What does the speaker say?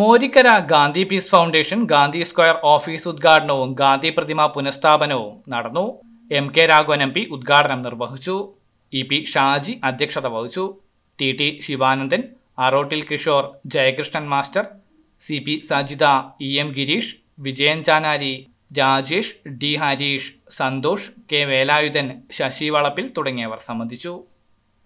മോരിക്കര Gandhi peace foundation Gandhi square office ഉദ്ഘാടനവും ഗാന്ധി പ്രതിമ പുനഃസ്ഥാപനവും നടന്നു M K Raghavan M P ഉദ്ഘാടനം നിർവഹിച്ചു ഇ പി ഷാജി അധ്യക്ഷത വഹിച്ചു T T Sivanandan Arottil Kishore Jayakrishnan master C P Sajitha E M Girish Vijayan Chanari Rajesh D Harish Santhosh K Velayudhan Sasi Valappil തുടങ്ങിയവർ സംബന്ധിച്ചു